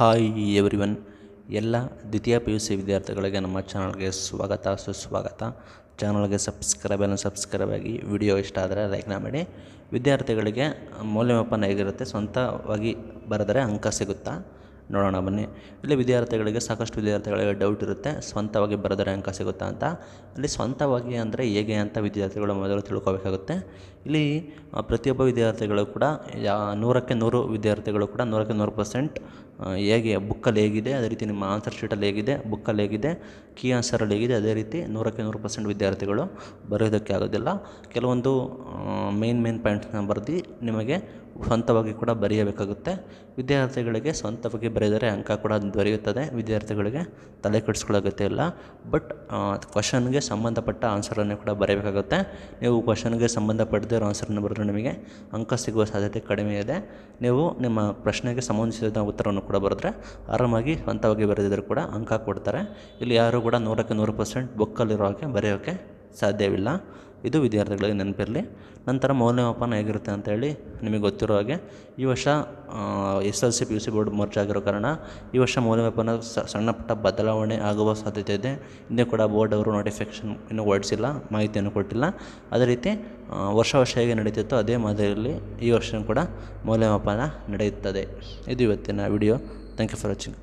hi every one ಎಲ್ಲ ದ್ವಿತೀಯ P U C ವಿದ್ಯಾರ್ಥಿಗಳಿಗೆ ನಮ್ಮ ಚಾನಲ್ಗೆ ಸ್ವಾಗತ ಸುಸ್ವಾಗತ ಚಾನಲ್ಗೆ ಅನ್ನು ಸಬ್ಸ್ಕ್ರೈಬ್ ಆಗಿ ವಿಡಿಯೋ ಇಷ್ಟ ಆದರೆ ಲೈಕ್ನ ಮಾಡಿ ವಿದ್ಯಾರ್ಥಿಗಳಿಗೆ ಮೌಲ್ಯಮಾಪನ ಹೇಗಿರುತ್ತೆ ಸ್ವಂತವಾಗಿ ಬರೆದರೆ ಅಂಕ ಸಿಗುತ್ತಾ ನೋಡೋಣ ಬನ್ನಿ ಇಲ್ಲಿ ವಿದ್ಯಾರ್ಥಿಗಳಿಗೆ ಸಾಕಷ್ಟು ವಿದ್ಯಾರ್ಥಿಗಳಿಗೆ ಡೌಟ್ ಇರುತ್ತೆ ಸ್ವಂತವಾಗಿ ಬರೆದರೆ ಅಂಕ ಸಿಗುತ್ತಾ ಅಂತ ಅಲ್ಲಿ ಸ್ವಂತವಾಗಿ ಅಂದರೆ ಹೇಗೆ ಅಂತ ವಿದ್ಯಾರ್ಥಿಗಳು ಮೊದಲು ತಿಳ್ಕೊಬೇಕಾಗುತ್ತೆ ಇಲ್ಲಿ ಪ್ರತಿಯೊಬ್ಬ ವಿದ್ಯಾರ್ಥಿಗಳು ಕೂಡ ಯಾ ನೂರಕ್ಕೆ ನೂರು ವಿದ್ಯಾರ್ಥಿಗಳು ಕೂಡ ನೂರಕ್ಕೆ ನೂರು ಪರ್ಸೆಂಟ್ ಹೇಗೆ ಬುಕ್ಕಲ್ಲಿ ಹೇಗಿದೆ ಅದೇ ರೀತಿ ನಿಮ್ಮ ಆನ್ಸರ್ ಶೀಟಲ್ಲಿ ಹೇಗಿದೆ ಬುಕ್ಕಲ್ಲಿ ಹೇಗಿದೆ ಕೀ ಆನ್ಸರಲ್ಲಿ ಹೇಗಿದೆ ಅದೇ ರೀತಿ ನೂರಕ್ಕೆ ನೂರು ಪರ್ಸೆಂಟ್ ವಿದ್ಯಾರ್ಥಿಗಳು ಬರೆಯೋದಕ್ಕೆ ಆಗೋದಿಲ್ಲ ಕೆಲವೊಂದು ಮೇನ್ ಮೇನ್ ಪಾಯಿಂಟ್ಸ್ನ ಬರೆದು ನಿಮಗೆ ಸ್ವಂತವಾಗಿ ಕೂಡ ಬರೆಯಬೇಕಾಗುತ್ತೆ ವಿದ್ಯಾರ್ಥಿಗಳಿಗೆ ಸ್ವಂತವಾಗಿ ಬರೆದರೆ ಅಂಕ ಕೂಡ ದೊರೆಯುತ್ತದೆ ವಿದ್ಯಾರ್ಥಿಗಳಿಗೆ ತಲೆ ಕೆಡಿಸ್ಕೊಳ್ಳೋ ಅಗತ್ಯ ಇಲ್ಲ ಬಟ್ ಕ್ವಶನ್ಗೆ ಸಂಬಂಧಪಟ್ಟ ಆನ್ಸರನ್ನು ಕೂಡ ಬರೆಯಬೇಕಾಗುತ್ತೆ ನೀವು ಕ್ವಶನ್ಗೆ ಸಂಬಂಧಪಟ್ಟಿರೋ ಆನ್ಸರನ್ನು ಬರೆದ್ರೆ ನಿಮಗೆ ಅಂಕ ಸಿಗುವ ಸಾಧ್ಯತೆ ಕಡಿಮೆ ಇದೆ ನೀವು ನಿಮ್ಮ ಪ್ರಶ್ನೆಗೆ ಸಂಬಂಧಿಸಿದ ಉತ್ತರವನ್ನು ಕೂಡ ಬರೆದ್ರೆ ಆರಾಮಾಗಿ ಸ್ವಂತವಾಗಿ ಬರೆದಿದ್ರು ಕೂಡ ಅಂಕ ಕೊಡ್ತಾರೆ ಇಲ್ಲಿ ಯಾರೂ ಕೂಡ ನೂರಕ್ಕೆ ನೂರು ಪರ್ಸೆಂಟ್ ಬುಕ್ಕಲ್ಲಿರೋ ಹಾಗೆ ಬರೆಯೋಕ್ಕೆ ಸಾಧ್ಯವಿಲ್ಲ ಇದು ವಿದ್ಯಾರ್ಥಿಗಳಿಗೆ ನೆನಪಿರಲಿ ನಂತರ ಮೌಲ್ಯಮಾಪನ ಹೇಗಿರುತ್ತೆ ಅಂತೇಳಿ ನಿಮಗೆ ಗೊತ್ತಿರೋ ಹಾಗೆ ಈ ವರ್ಷ S L C P U C board merge ಆಗಿರೋ ಕಾರಣ ಈ ವರ್ಷ ಮೌಲ್ಯಮಾಪನ ಸಣ್ಣಪುಟ್ಟ ಬದಲಾವಣೆ ಆಗುವ ಸಾಧ್ಯತೆ ಇದೆ ಹಿಂದೆ ಕೂಡ ಬೋರ್ಡ್ ಅವರು ನೋಟಿಫಿಕೇಷನ್ ಇನ್ನೂ ಹೊರಡಿಸಿಲ್ಲ ಮಾಹಿತಿಯನ್ನು ಕೊಟ್ಟಿಲ್ಲ ಅದೇ ರೀತಿ ವರ್ಷ ವರ್ಷ ಹೇಗೆ ನಡೀತಿತ್ತೋ ಅದೇ ಮಾದರಿಯಲ್ಲಿ ಈ ವರ್ಷ ಕೂಡ ಮೌಲ್ಯಮಾಪನ ನಡೆಯುತ್ತದೆ ಇದು ಇವತ್ತಿನ video thank you for watching